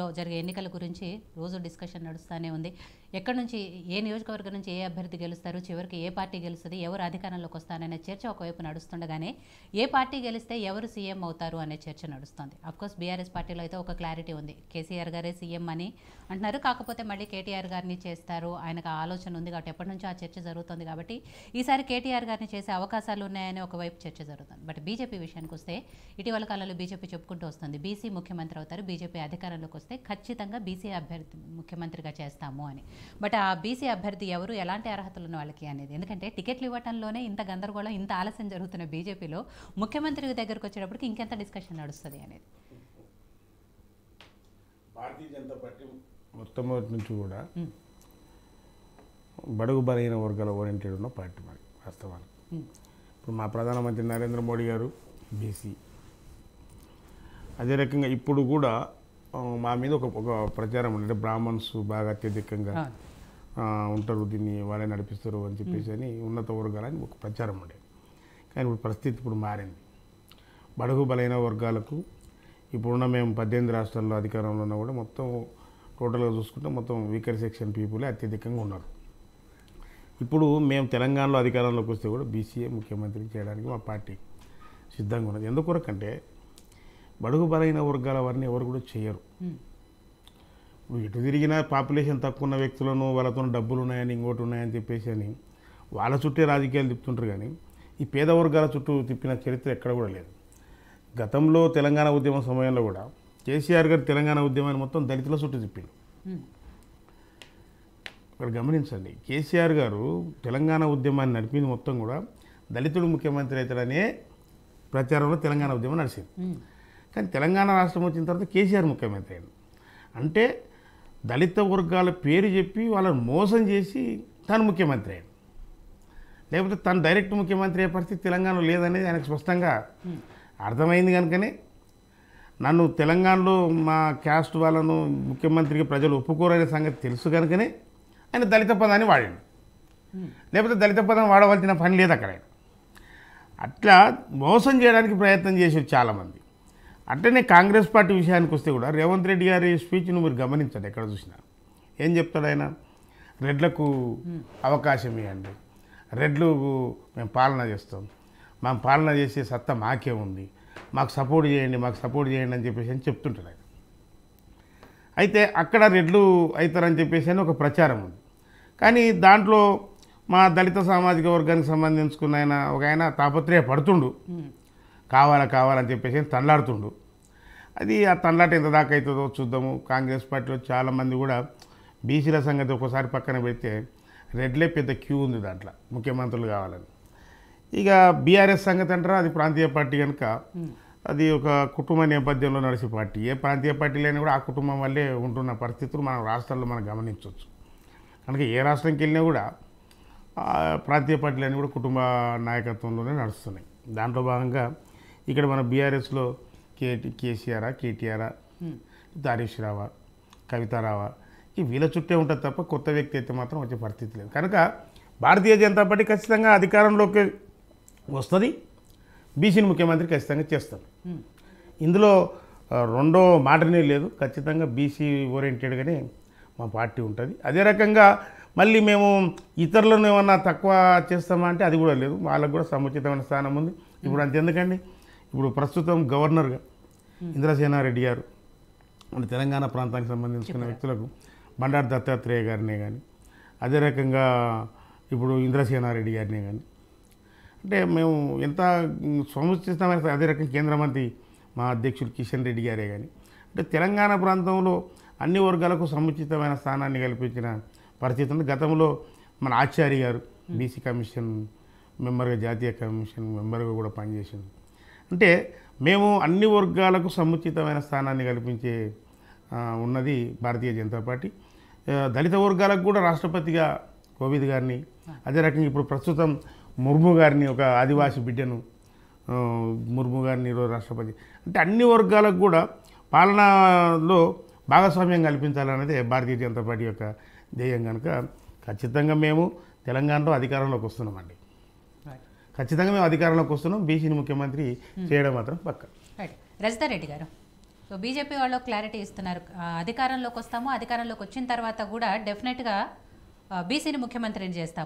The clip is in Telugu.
లో జరిగే ఎన్నికల గురించి రోజు డిస్కషన్ నడుస్తూనే ఉంది ఎక్కడి నుంచి ఏ నియోజకవర్గం నుంచి ఏ అభ్యర్థి గెలుస్తారు చివరికి ఏ పార్టీ గెలుస్తుంది ఎవరు అధికారంలోకి వస్తారనే చర్చ ఒకవైపు నడుస్తుండగానే ఏ పార్టీ గెలిస్తే ఎవరు సీఎం అవుతారు అనే చర్చ నడుస్తుంది అఫ్కోర్స్ బీఆర్ఎస్ పార్టీలో అయితే ఒక క్లారిటీ ఉంది కేసీఆర్ గారే సీఎం అని అంటున్నారు కాకపోతే మళ్ళీ కేటీఆర్ గారిని చేస్తారు ఆయనకు ఆలోచన ఉంది కాబట్టి ఎప్పటి నుంచో ఆ చర్చ జరుగుతుంది కాబట్టి ఈసారి కేటీఆర్ గారిని చేసే అవకాశాలు ఉన్నాయని ఒకవైపు చర్చ జరుగుతుంది బట్ బీజేపీ విషయానికి వస్తే ఇటీవల కాలంలో బీజేపీ చెప్పుకుంటూ వస్తుంది బీసీ ముఖ్యమంత్రి అవుతారు బీజేపీ అధికారంలో విషయానికి వస్తే ఖచ్చితంగా బీసీ అభ్యర్థి ముఖ్యమంత్రిగా చేస్తాము అని బట్ ఆ బీసీ అభ్యర్థి ఎవరు ఎలాంటి అర్హతలు ఉన్న వాళ్ళకి అనేది ఎందుకంటే టికెట్లు ఇవ్వటంలోనే ఇంత గందరగోళం ఇంత ఆలస్యం జరుగుతున్న బీజేపీలో ముఖ్యమంత్రి దగ్గరకు వచ్చేటప్పటికి ఇంకెంత డిస్కషన్ నడుస్తుంది అనేది భారతీయ జనతా పార్టీ నుంచి కూడా బడుగు బలహీన వర్గాల ఓరియంటెడ్ ఉన్న పార్టీ మాది వాస్తవానికి ఇప్పుడు మా ప్రధానమంత్రి నరేంద్ర మోడీ గారు బీసీ అదే రకంగా ఇప్పుడు కూడా మా మీద ఒక ఒక ప్రచారం అంటే బ్రాహ్మణ్స్ బాగా అత్యధికంగా ఉంటారు దీన్ని వాళ్ళే నడిపిస్తారు అని చెప్పేసి అని ఉన్నత వర్గాలని ఒక ప్రచారం ఉండే కానీ ఇప్పుడు పరిస్థితి ఇప్పుడు మారింది బడుగు బలైన వర్గాలకు ఇప్పుడున్న మేము పద్దెనిమిది రాష్ట్రాల్లో అధికారంలో ఉన్నా కూడా మొత్తం టోటల్గా చూసుకుంటే మొత్తం వీకర్ సెక్షన్ పీపులే అత్యధికంగా ఉన్నారు ఇప్పుడు మేము తెలంగాణలో అధికారంలోకి వస్తే కూడా బీసీఏ ముఖ్యమంత్రి చేయడానికి మా పార్టీ సిద్ధంగా ఉన్నది ఎందుకొరకంటే బడుగు బలైన వర్గాల వారిని ఎవరు కూడా చేయరు ఎటు తిరిగినా పాపులేషన్ తక్కువ ఉన్న వ్యక్తులను వాళ్ళతో డబ్బులు ఉన్నాయని ఇంకోటి ఉన్నాయని చెప్పేసి అని వాళ్ళ చుట్టే రాజకీయాలు తిప్పుతుంటారు కానీ ఈ పేద వర్గాల చుట్టూ తిప్పిన చరిత్ర ఎక్కడ కూడా లేదు గతంలో తెలంగాణ ఉద్యమం సమయంలో కూడా కేసీఆర్ గారు తెలంగాణ ఉద్యమాన్ని మొత్తం దళితుల చుట్టూ తిప్పింది ఇక్కడ గమనించండి కేసీఆర్ గారు తెలంగాణ ఉద్యమాన్ని నడిపింది మొత్తం కూడా దళితుడు ముఖ్యమంత్రి అవుతాడనే ప్రచారంలో తెలంగాణ ఉద్యమం నడిచింది కానీ తెలంగాణ రాష్ట్రం వచ్చిన తర్వాత కేసీఆర్ ముఖ్యమంత్రి అయ్యాడు అంటే దళిత వర్గాల పేరు చెప్పి వాళ్ళని మోసం చేసి తను ముఖ్యమంత్రి అయ్యాడు లేకపోతే తను డైరెక్ట్ ముఖ్యమంత్రి అయ్యే పరిస్థితి తెలంగాణలో లేదనేది ఆయనకు స్పష్టంగా అర్థమైంది కనుకనే నన్ను తెలంగాణలో మా క్యాస్ట్ వాళ్ళను ముఖ్యమంత్రికి ప్రజలు ఒప్పుకోరనే సంగతి తెలుసు కనుకనే ఆయన దళిత పదాన్ని వాడాడు లేకపోతే దళిత పదం వాడవలసిన పని లేదు అక్కడ అట్లా మోసం చేయడానికి ప్రయత్నం చేశారు చాలామంది అంటేనే కాంగ్రెస్ పార్టీ విషయానికి వస్తే కూడా రేవంత్ రెడ్డి గారి స్పీచ్ను మీరు గమనించండి ఎక్కడ చూసినా ఏం చెప్తాడు ఆయన రెడ్లకు అవకాశం ఇవ్వండి రెడ్లు మేము పాలన చేస్తాం మేము పాలన చేసే సత్తా మాకే ఉంది మాకు సపోర్ట్ చేయండి మాకు సపోర్ట్ చేయండి అని చెప్పేసి అని చెప్తుంటాడు ఆయన అయితే అక్కడ రెడ్లు అవుతారని చెప్పేసి అని ఒక ప్రచారం ఉంది కానీ దాంట్లో మా దళిత సామాజిక వర్గానికి సంబంధించుకున్న ఆయన ఒక ఆయన తాపత్రయ పడుతుండు కావాలా కావాలని చెప్పేసి తల్లాడుతుండు అది ఆ తనలాట ఎంత దాకా అవుతుందో చూద్దాము కాంగ్రెస్ పార్టీలో చాలామంది కూడా బీసీల సంగతి ఒకసారి పక్కన పెడితే రెడ్లే పెద్ద క్యూ ఉంది దాంట్లో ముఖ్యమంత్రులు కావాలని ఇక బీఆర్ఎస్ సంగతి అంటారా అది ప్రాంతీయ పార్టీ కనుక అది ఒక కుటుంబ నేపథ్యంలో నడిచే పార్టీ ఏ ప్రాంతీయ పార్టీ లేని కూడా ఆ కుటుంబం వల్లే ఉంటున్న పరిస్థితులు మన రాష్ట్రాల్లో మనం గమనించవచ్చు కనుక ఏ రాష్ట్రంకి వెళ్ళినా కూడా ప్రాంతీయ పార్టీలన్నీ కూడా కుటుంబ నాయకత్వంలోనే నడుస్తున్నాయి దాంట్లో భాగంగా ఇక్కడ మన బీఆర్ఎస్లో కే కేసీఆర్ కేటీఆరా దారేష్ రావా కవితారావా ఈ వీళ్ళ చుట్టే ఉంటుంది తప్ప కొత్త వ్యక్తి అయితే మాత్రం వచ్చే పరిస్థితి లేదు కనుక భారతీయ జనతా పార్టీ ఖచ్చితంగా అధికారంలోకి వస్తుంది బీసీని ముఖ్యమంత్రి ఖచ్చితంగా చేస్తాను ఇందులో రెండో మాటనే లేదు ఖచ్చితంగా బీసీ ఓరియంటెడ్గానే మా పార్టీ ఉంటుంది అదే రకంగా మళ్ళీ మేము ఇతరులను ఏమన్నా తక్కువ చేస్తామా అంటే అది కూడా లేదు వాళ్ళకు కూడా సముచితమైన స్థానం ఉంది ఇప్పుడు అంతెందుకండి ఇప్పుడు ప్రస్తుతం గవర్నర్గా ఇంద్రసేనారెడ్డి గారు మన తెలంగాణ ప్రాంతానికి సంబంధించిన వ్యక్తులకు బండారు దత్తాత్రేయ గారినే కానీ అదే రకంగా ఇప్పుడు ఇంద్రసేనారెడ్డి గారినే కానీ అంటే మేము ఎంత సముచితమైన అదే రకం కేంద్ర మంత్రి మా అధ్యక్షుడు కిషన్ రెడ్డి గారే కానీ అంటే తెలంగాణ ప్రాంతంలో అన్ని వర్గాలకు సముచితమైన స్థానాన్ని కల్పించిన పరిస్థితి ఉంది గతంలో మన ఆచార్య గారు బీసీ కమిషన్ మెంబర్గా జాతీయ కమిషన్ మెంబర్గా కూడా పనిచేసింది అంటే మేము అన్ని వర్గాలకు సముచితమైన స్థానాన్ని కల్పించే ఉన్నది భారతీయ జనతా పార్టీ దళిత వర్గాలకు కూడా రాష్ట్రపతిగా కోవిద్ గారిని అదే రకంగా ఇప్పుడు ప్రస్తుతం ముర్ము గారిని ఒక ఆదివాసి బిడ్డను ముర్ము గారిని ఈరోజు రాష్ట్రపతి అంటే అన్ని వర్గాలకు కూడా పాలనలో భాగస్వామ్యం కల్పించాలన్నదే భారతీయ జనతా పార్టీ యొక్క ధ్యేయం కనుక ఖచ్చితంగా మేము తెలంగాణలో అధికారంలోకి వస్తున్నామండి ఖచ్చితంగా మేము అధికారంలోకి వస్తున్నాం బీసీని ముఖ్యమంత్రి hmm. చేయడం మాత్రం పక్క రజితారెడ్డి గారు సో బీజేపీ వాళ్ళు క్లారిటీ ఇస్తున్నారు అధికారంలోకి వస్తాము అధికారంలోకి వచ్చిన తర్వాత కూడా డెఫినెట్గా బీసీని ముఖ్యమంత్రిని చేస్తాము